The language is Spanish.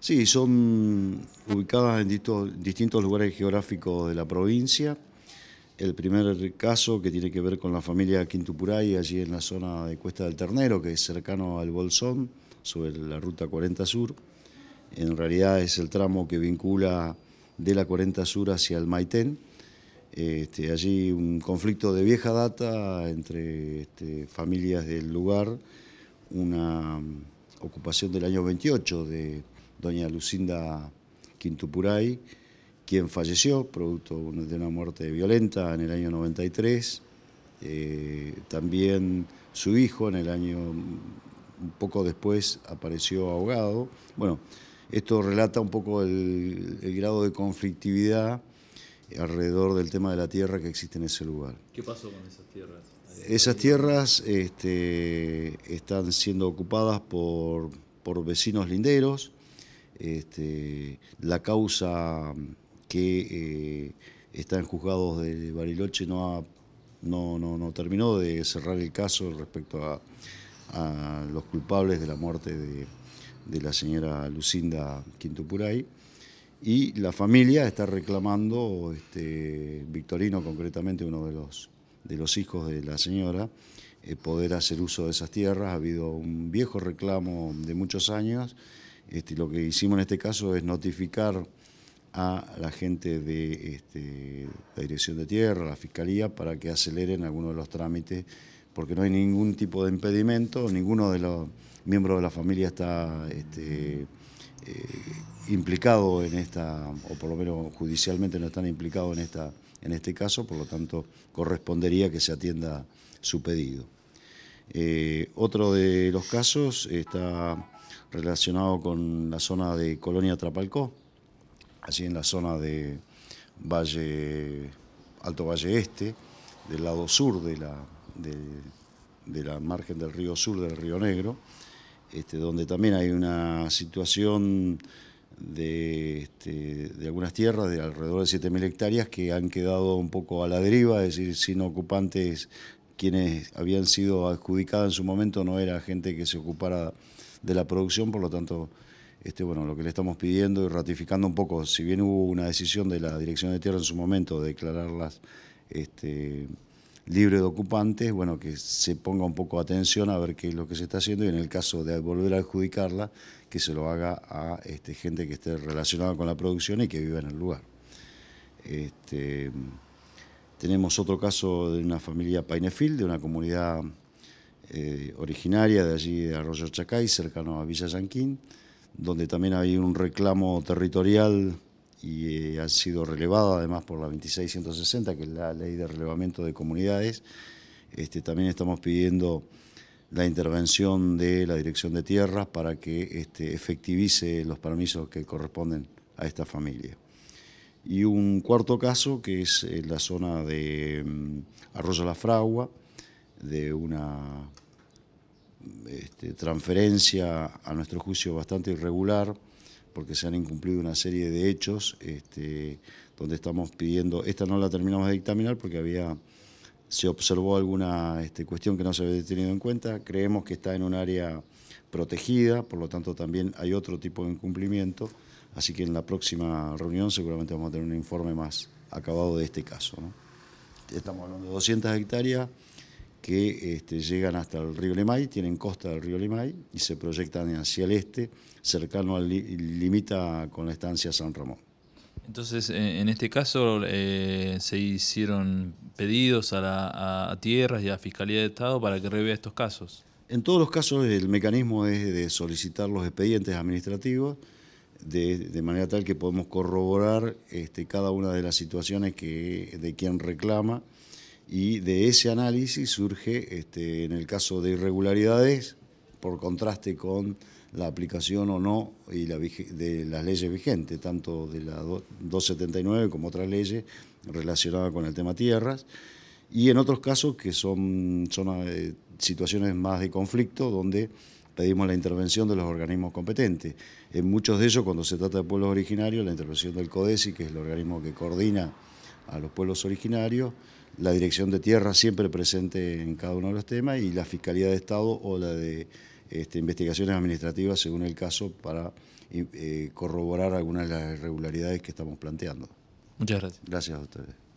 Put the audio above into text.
Sí, son ubicadas en distintos lugares geográficos de la provincia. El primer caso que tiene que ver con la familia Quintupuray, allí en la zona de Cuesta del Ternero, que es cercano al Bolsón, sobre la ruta 40 Sur. En realidad es el tramo que vincula de la 40 Sur hacia el Maitén. Este, allí un conflicto de vieja data entre este, familias del lugar, una ocupación del año 28 de doña Lucinda Quintupuray, quien falleció producto de una muerte violenta en el año 93. Eh, también su hijo en el año, un poco después, apareció ahogado. Bueno, esto relata un poco el grado de conflictividad alrededor del tema de la tierra que existe en ese lugar. ¿Qué pasó con esas tierras? Esas tierras este, están siendo ocupadas por, por vecinos linderos. Este, la causa que eh, están está en juzgados de Bariloche no, ha, no, no, terminó de cerrar el caso respecto a, los culpables de la muerte de, de la señora Lucinda Quintupuray y la familia está reclamando, este, Victorino concretamente, uno de los, de los hijos de la señora, eh, poder hacer uso de esas tierras. Ha habido un viejo reclamo de muchos años. Este, lo que hicimos en este caso es notificar a la gente de este, la Dirección de Tierra, la Fiscalía, para que aceleren algunos de los trámites, porque no hay ningún tipo de impedimento, ninguno de los miembros de la familia está... Este, eh, implicado en esta, o por lo menos judicialmente no están implicados en, esta, en este caso, por lo tanto correspondería que se atienda su pedido. Eh, otro de los casos está relacionado con la zona de Colonia Trapalcó, así en la zona de Valle, Alto Valle Este, del lado sur de la, de la margen del río sur del Río Negro, este, donde también hay una situación de, este, algunas tierras de alrededor de 7.000 hectáreas que han quedado un poco a la deriva, es decir, sin ocupantes quienes habían sido adjudicadas en su momento no era gente que se ocupara de la producción, por lo tanto, este, bueno, lo que le estamos pidiendo y ratificando un poco, si bien hubo una decisión de la Dirección de Tierra en su momento de declararlas libre de ocupantes, bueno, que se ponga un poco atención a ver qué es lo que se está haciendo y en el caso de volver a adjudicarla, que se lo haga a este, gente que esté relacionada con la producción y que viva en el lugar. Este, tenemos otro caso de una familia Painefil, de una comunidad eh, originaria de allí de Arroyo Chacay, cercano a Villa Yanquín, donde también hay un reclamo territorial y eh, ha sido relevada además por la 2660, que es la ley de relevamiento de comunidades. Este, también estamos pidiendo la intervención de la Dirección de Tierras para que este, efectivice los permisos que corresponden a esta familia. Y un cuarto caso que es eh, la zona de mm, Arroyo La Fragua, de una este, transferencia a nuestro juicio bastante irregular porque se han incumplido una serie de hechos este, donde estamos pidiendo, esta no la terminamos de dictaminar porque había, se observó alguna este, cuestión que no se había tenido en cuenta, creemos que está en un área protegida, por lo tanto también hay otro tipo de incumplimiento, así que en la próxima reunión seguramente vamos a tener un informe más acabado de este caso. Estamos hablando de 200 hectáreas que este, llegan hasta el río Limay, tienen costa del río Limay, y se proyectan hacia el este, cercano al limita con la estancia San Ramón. Entonces, eh, en este caso, eh, se hicieron pedidos a, la, tierras y a Fiscalía de Estado para que revea estos casos. En todos los casos, el mecanismo es de solicitar los expedientes administrativos de, manera tal que podemos corroborar este, cada una de las situaciones que, de quien reclama y de ese análisis surge, este, en el caso de irregularidades, por contraste con la aplicación o no de las leyes vigentes, tanto de la 279 como otras leyes relacionadas con el tema tierras, y en otros casos que son, eh, situaciones más de conflicto donde pedimos la intervención de los organismos competentes. En muchos de ellos, cuando se trata de pueblos originarios, la intervención del CODESI, que es el organismo que coordina a los pueblos originarios, la Dirección de Tierra siempre presente en cada uno de los temas y la Fiscalía de Estado o la de este, investigaciones administrativas según el caso para eh, eh, corroborar algunas de las irregularidades que estamos planteando. Muchas gracias. Gracias a ustedes.